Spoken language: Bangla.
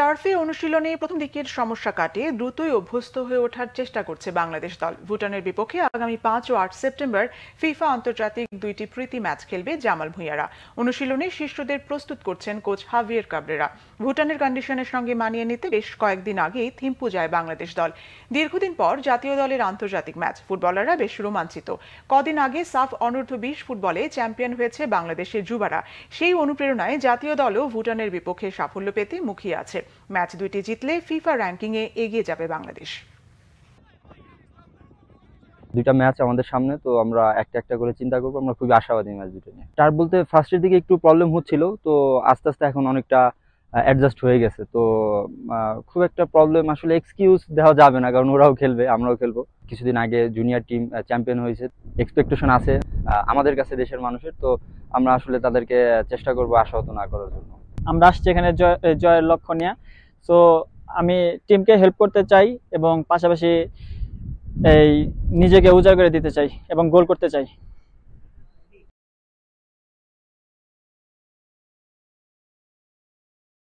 টার্ফে অনুশীলনে প্রথম দিকের সমস্যা কাটে দ্রুতই অভ্যস্ত হয়ে ওঠার চেষ্টা করছে বাংলাদেশ দল ভুটানের বিপক্ষে আগামী পাঁচ ও আট সেপ্টেম্বর ফিফা আন্তর্জাতিক দুইটি প্রীতি ম্যাচ খেলবে জামাল ভুঁইয়ারা অনুশীলনে শিষ্যদের প্রস্তুত করছেন কোচ হাভিয়ের কাবরেরা ভুটানের কন্ডিশনের সঙ্গে মানিয়ে নিতে বেশ কয়েকদিন আগেই থিম্পু যায় বাংলাদেশ দল দীর্ঘদিন পর জাতীয় দলের আন্তর্জাতিক ম্যাচ ফুটবলাররা বেশ রোমাঞ্চিত কদিন আগে সাফ অনূর্ধ্ব বিশ ফুটবলে চ্যাম্পিয়ন হয়েছে বাংলাদেশের যুবারা সেই অনুপ্রেরণায় জাতীয় দলও ভুটানের বিপক্ষে সাফল্য পেতে মুখিয়ে আছে ম্যাচ দুইটি জিতলে ফিফা র্যাঙ্কিংয়ে এগিয়ে যাবে বাংলাদেশ দুইটা ম্যাচ আমাদের সামনে তো আমরা একটা একটা করে চিন্তা করবো আমরা খুবই আশাবাদী ম্যাচ দুটো নিয়ে তার বলতে ফার্স্টের দিকে একটু প্রবলেম হচ্ছিল তো আস্তে আস্তে এখন অনেকটা অ্যাডজাস্ট হয়ে গেছে তো খুব একটা প্রবলেম আসলে এক্সকিউজ দেওয়া যাবে না কারণ ওরাও খেলবে আমরাও খেলবো কিছুদিন আগে জুনিয়র টিম চ্যাম্পিয়ন হয়েছে এক্সপেকটেশন আছে আমাদের কাছে দেশের মানুষের তো আমরা আসলে তাদেরকে চেষ্টা করবো আশাহত না করার জন্য আমরা আসছি এখানে জয় জয়ের লক্ষ্য নিয়ে সো আমি টিমকে হেল্প করতে চাই এবং পাশাপাশি এই নিজেকে উজাড় করে দিতে চাই এবং গোল করতে চাই